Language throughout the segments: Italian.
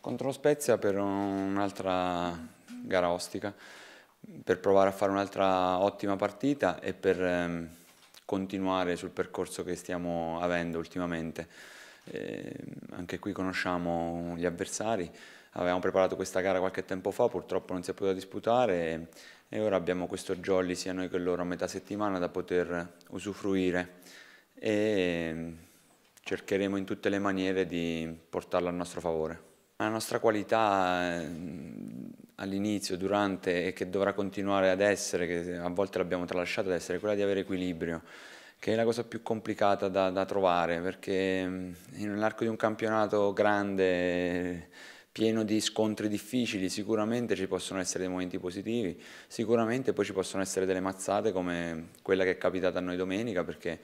contro lo Spezia per un'altra gara ostica, per provare a fare un'altra ottima partita e per ehm, continuare sul percorso che stiamo avendo ultimamente. Eh, anche qui conosciamo gli avversari, avevamo preparato questa gara qualche tempo fa, purtroppo non si è potuta disputare e, e ora abbiamo questo jolly sia noi che loro a metà settimana da poter usufruire e ehm, cercheremo in tutte le maniere di portarlo a nostro favore. La nostra qualità eh, all'inizio, durante e che dovrà continuare ad essere, che a volte l'abbiamo tralasciata, ad essere quella di avere equilibrio, che è la cosa più complicata da, da trovare, perché mm, nell'arco di un campionato grande, pieno di scontri difficili, sicuramente ci possono essere dei momenti positivi, sicuramente poi ci possono essere delle mazzate come quella che è capitata a noi domenica, perché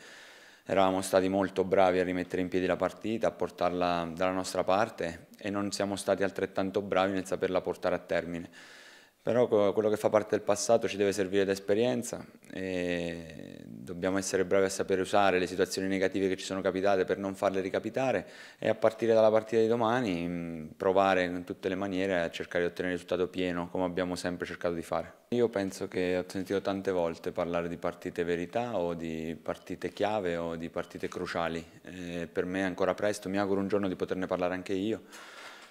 eravamo stati molto bravi a rimettere in piedi la partita, a portarla dalla nostra parte e non siamo stati altrettanto bravi nel saperla portare a termine. Però quello che fa parte del passato ci deve servire d'esperienza e dobbiamo essere bravi a sapere usare le situazioni negative che ci sono capitate per non farle ricapitare e a partire dalla partita di domani mm, provare in tutte le maniere a cercare di ottenere il risultato pieno come abbiamo sempre cercato di fare. Io penso che ho sentito tante volte parlare di partite verità o di partite chiave o di partite cruciali, e eh, per me è ancora presto, mi auguro un giorno di poterne parlare anche io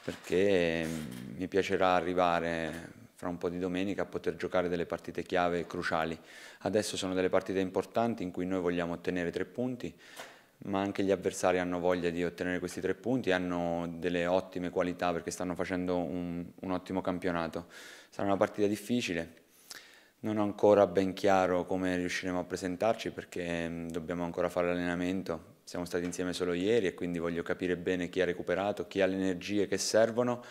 perché mm, mi piacerà arrivare fra un po' di domenica a poter giocare delle partite chiave cruciali. Adesso sono delle partite importanti in cui noi vogliamo ottenere tre punti, ma anche gli avversari hanno voglia di ottenere questi tre punti, hanno delle ottime qualità perché stanno facendo un, un ottimo campionato. Sarà una partita difficile, non ho ancora ben chiaro come riusciremo a presentarci perché mm, dobbiamo ancora fare l'allenamento, siamo stati insieme solo ieri e quindi voglio capire bene chi ha recuperato, chi ha le energie che servono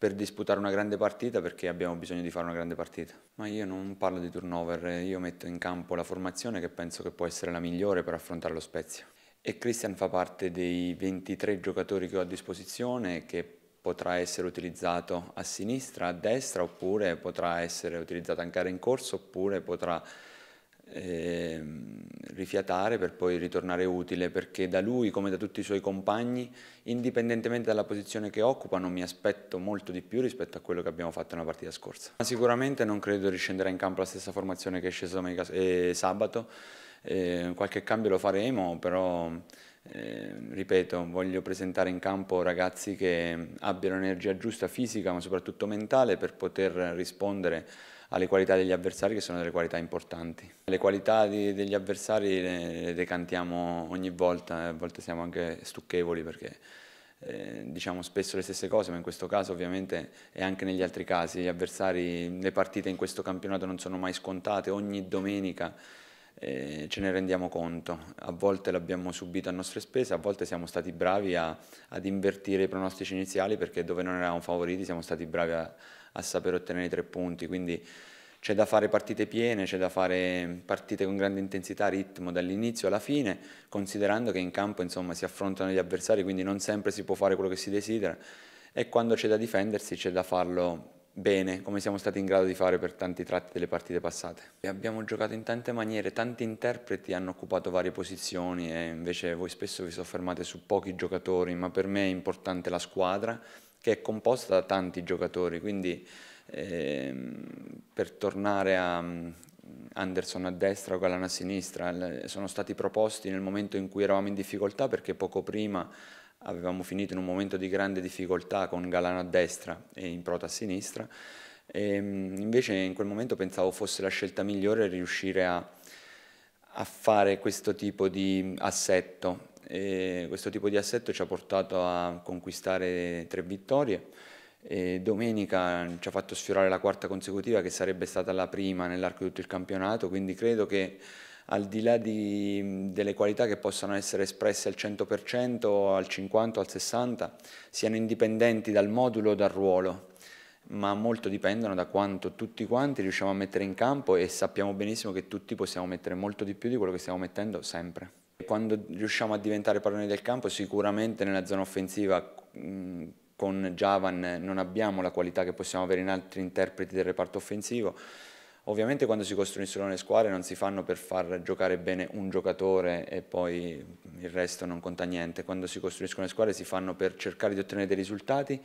per disputare una grande partita perché abbiamo bisogno di fare una grande partita. Ma io non parlo di turnover, io metto in campo la formazione che penso che può essere la migliore per affrontare lo Spezia. E Christian fa parte dei 23 giocatori che ho a disposizione che potrà essere utilizzato a sinistra, a destra oppure potrà essere utilizzato anche in corso oppure potrà eh, rifiatare per poi ritornare utile perché da lui come da tutti i suoi compagni indipendentemente dalla posizione che occupano mi aspetto molto di più rispetto a quello che abbiamo fatto nella partita scorsa Ma sicuramente non credo riscenderà in campo la stessa formazione che è scesa domenica e eh, sabato eh, qualche cambio lo faremo però eh, ripeto, voglio presentare in campo ragazzi che abbiano energia giusta fisica ma soprattutto mentale per poter rispondere alle qualità degli avversari che sono delle qualità importanti. Le qualità di, degli avversari le, le, decantiamo ogni volta, eh, a volte siamo anche stucchevoli perché eh, diciamo spesso le stesse cose, ma in questo caso ovviamente e anche negli altri casi, gli avversari, le partite in questo campionato non sono mai scontate, ogni domenica eh, ce ne rendiamo conto. A volte l'abbiamo subito a nostre spese, a volte siamo stati bravi a, ad invertire i pronostici iniziali perché dove non eravamo favoriti siamo stati bravi a a saper ottenere i tre punti, quindi c'è da fare partite piene, c'è da fare partite con grande intensità, ritmo dall'inizio alla fine, considerando che in campo insomma, si affrontano gli avversari, quindi non sempre si può fare quello che si desidera e quando c'è da difendersi c'è da farlo bene, come siamo stati in grado di fare per tanti tratti delle partite passate. E abbiamo giocato in tante maniere, tanti interpreti hanno occupato varie posizioni e invece voi spesso vi soffermate su pochi giocatori, ma per me è importante la squadra che è composta da tanti giocatori, quindi ehm, per tornare a mm, Anderson a destra o Galana a sinistra, sono stati proposti nel momento in cui eravamo in difficoltà perché poco prima avevamo finito in un momento di grande difficoltà con Galana a destra e in prota a sinistra, e, ehm, invece in quel momento pensavo fosse la scelta migliore riuscire a a fare questo tipo di assetto e questo tipo di assetto ci ha portato a conquistare tre vittorie. E domenica ci ha fatto sfiorare la quarta consecutiva che sarebbe stata la prima nell'arco di tutto il campionato, quindi credo che al di là di, delle qualità che possano essere espresse al 100%, al 50%, al 60%, siano indipendenti dal modulo o dal ruolo, ma molto dipendono da quanto tutti quanti riusciamo a mettere in campo e sappiamo benissimo che tutti possiamo mettere molto di più di quello che stiamo mettendo sempre quando riusciamo a diventare padroni del campo sicuramente nella zona offensiva con Javan non abbiamo la qualità che possiamo avere in altri interpreti del reparto offensivo. Ovviamente quando si costruiscono le squadre non si fanno per far giocare bene un giocatore e poi il resto non conta niente. Quando si costruiscono le squadre si fanno per cercare di ottenere dei risultati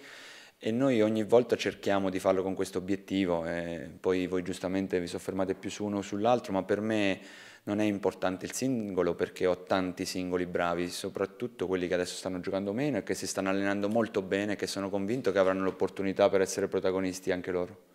e noi ogni volta cerchiamo di farlo con questo obiettivo. E eh, poi voi giustamente vi soffermate più su uno o sull'altro, ma per me non è importante il singolo perché ho tanti singoli bravi, soprattutto quelli che adesso stanno giocando meno e che si stanno allenando molto bene e che sono convinto che avranno l'opportunità per essere protagonisti anche loro.